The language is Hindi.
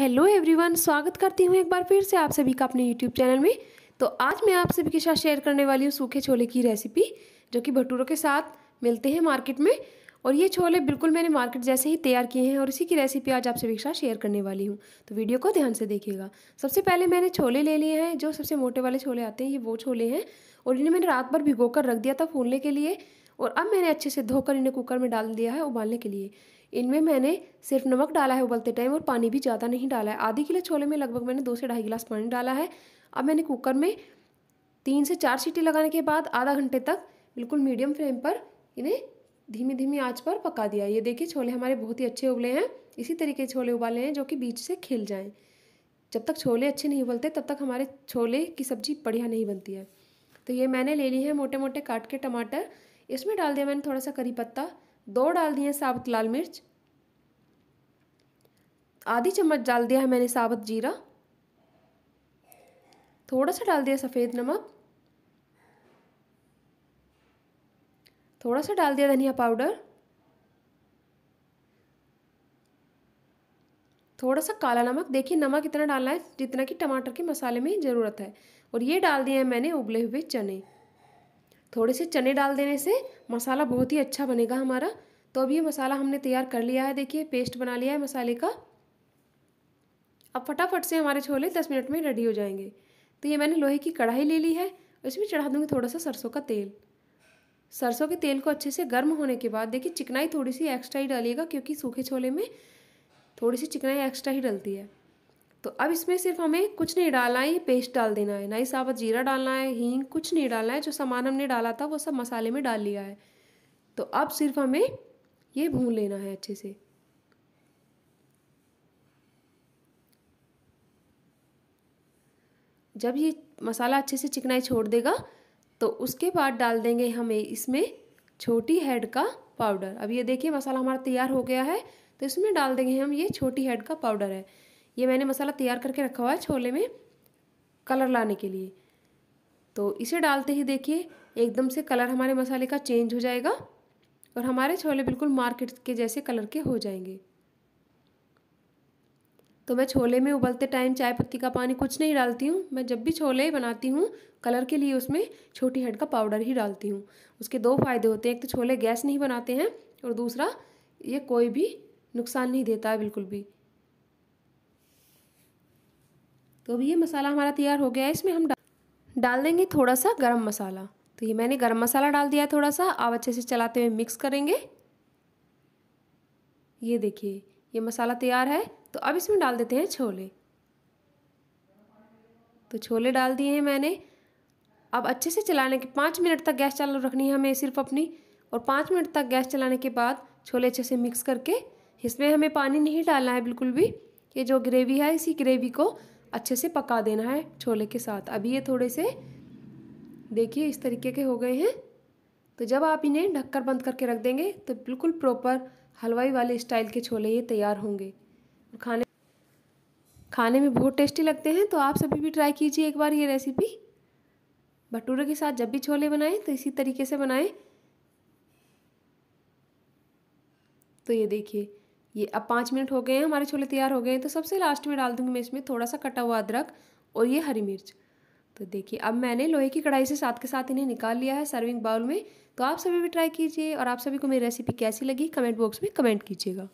हेलो एवरीवन स्वागत करती हूँ एक बार फिर से आप सभी का अपने यूट्यूब चैनल में तो आज मैं आप सभी के साथ शेयर करने वाली हूँ सूखे छोले की रेसिपी जो कि भटूरों के साथ मिलते हैं मार्केट में और ये छोले बिल्कुल मैंने मार्केट जैसे ही तैयार किए हैं और इसी की रेसिपी आज आप सभी के साथ शेयर करने वाली हूँ तो वीडियो को ध्यान से देखिएगा सबसे पहले मैंने छोले ले लिए हैं जो सबसे मोटे वाले छोले आते हैं ये वो छोले हैं और इन्हें मैंने रात भर भिगो कर रख दिया था फूलने के लिए और अब मैंने अच्छे से धोकर इन्हें कुकर में डाल दिया है उबालने के लिए इनमें मैंने सिर्फ नमक डाला है उबलते टाइम और पानी भी ज़्यादा नहीं डाला है आधे किलो छोले में लगभग मैंने दो से ढाई गिलास पानी डाला है अब मैंने कुकर में तीन से चार सीटी लगाने के बाद आधा घंटे तक बिल्कुल मीडियम फ्लेम पर इन्हें धीमी धीमी आँच पर पका दिया ये देखिए छोले हमारे बहुत ही अच्छे उबले हैं इसी तरीके छोले उबाले हैं जो कि बीच से खिल जाएँ जब तक छोले अच्छे नहीं उबलते तब तक हमारे छोले की सब्ज़ी बढ़िया नहीं बनती है तो ये मैंने ले ली है मोटे मोटे काट के टमाटर इसमें डाल दिया मैंने थोड़ा सा करी पत्ता दो डाल दिए साबुत लाल मिर्च आधी चम्मच डाल दिया है मैंने साबुत जीरा थोड़ा सा डाल दिया सफ़ेद नमक थोड़ा सा डाल दिया धनिया पाउडर थोड़ा सा काला नमक देखिए नमक इतना डालना है जितना कि टमाटर के मसाले में ज़रूरत है और ये डाल दिए हैं मैंने उबले हुए चने थोड़े से चने डाल देने से मसाला बहुत ही अच्छा बनेगा हमारा तो अब ये मसाला हमने तैयार कर लिया है देखिए पेस्ट बना लिया है मसाले का अब फटाफट से हमारे छोले दस मिनट में रेडी हो जाएंगे तो ये मैंने लोहे की कढ़ाई ले ली है इसमें चढ़ा दूँगी थोड़ा सा सरसों का तेल सरसों के तेल को अच्छे से गर्म होने के बाद देखिए चिकनाई थोड़ी सी एक्स्ट्रा ही डालिएगा क्योंकि सूखे छोले में थोड़ी सी चिकनाई एक्स्ट्रा ही डलती है तो अब इसमें सिर्फ हमें कुछ नहीं डालना है ये पेस्ट डाल देना है ना ही साबत जीरा डालना है हींग कुछ नहीं डालना है जो सामान हमने डाला था वो सब मसाले में डाल लिया है तो अब सिर्फ हमें ये भून लेना है अच्छे से जब ये मसाला अच्छे से चिकनाई छोड़ देगा तो उसके बाद डाल देंगे हम इसमें छोटी हेड का पाउडर अब ये देखिए मसाला हमारा तैयार हो गया है तो इसमें डाल देंगे हम ये छोटी हेड का पाउडर है ये मैंने मसाला तैयार करके रखा हुआ है छोले में कलर लाने के लिए तो इसे डालते ही देखिए एकदम से कलर हमारे मसाले का चेंज हो जाएगा और हमारे छोले बिल्कुल मार्केट के जैसे कलर के हो जाएंगे तो मैं छोले में उबलते टाइम चाय पत्ती का पानी कुछ नहीं डालती हूँ मैं जब भी छोले बनाती हूँ कलर के लिए उसमें छोटी हड का पाउडर ही डालती हूँ उसके दो फायदे होते हैं एक तो छोले गैस नहीं बनाते हैं और दूसरा ये कोई भी नुकसान नहीं देता है बिल्कुल भी तो अभी ये मसाला हमारा तैयार हो गया है इसमें हम डाल देंगे थोड़ा सा गर्म मसाला तो ये मैंने गर्म मसाला डाल दिया थोड़ा सा आप अच्छे से चलाते हुए मिक्स करेंगे ये देखिए ये मसाला तैयार है तो अब इसमें डाल देते हैं छोले तो छोले डाल दिए हैं मैंने अब अच्छे से चलाने के पाँच मिनट तक गैस चालू रखनी है हमें सिर्फ अपनी और पाँच मिनट तक गैस चलाने के बाद छोले अच्छे से मिक्स करके इसमें हमें पानी नहीं डालना है बिल्कुल भी ये जो ग्रेवी है इसी ग्रेवी को अच्छे से पका देना है छोले के साथ अभी ये थोड़े से देखिए इस तरीके के हो गए हैं तो जब आप इन्हें ढककर बंद करके रख देंगे तो बिल्कुल प्रॉपर हलवाई वाले स्टाइल के छोले ये तैयार होंगे खाने खाने में बहुत टेस्टी लगते हैं तो आप सभी भी ट्राई कीजिए एक बार ये रेसिपी भटूरे के साथ जब भी छोले बनाएं तो इसी तरीके से बनाएं तो ये देखिए ये अब पाँच मिनट हो गए हैं हमारे छोले तैयार हो गए हैं तो सबसे लास्ट में डाल दूंगी मैं इसमें थोड़ा सा कटा हुआ अदरक और ये हरी मिर्च तो देखिए अब मैंने लोहे की कढ़ाई से साथ के साथ इन्हें निकाल लिया है सर्विंग बाउल में तो आप सभी भी ट्राई कीजिए और आप सभी को मेरी रेसिपी कैसी लगी कमेंट बॉक्स में कमेंट कीजिएगा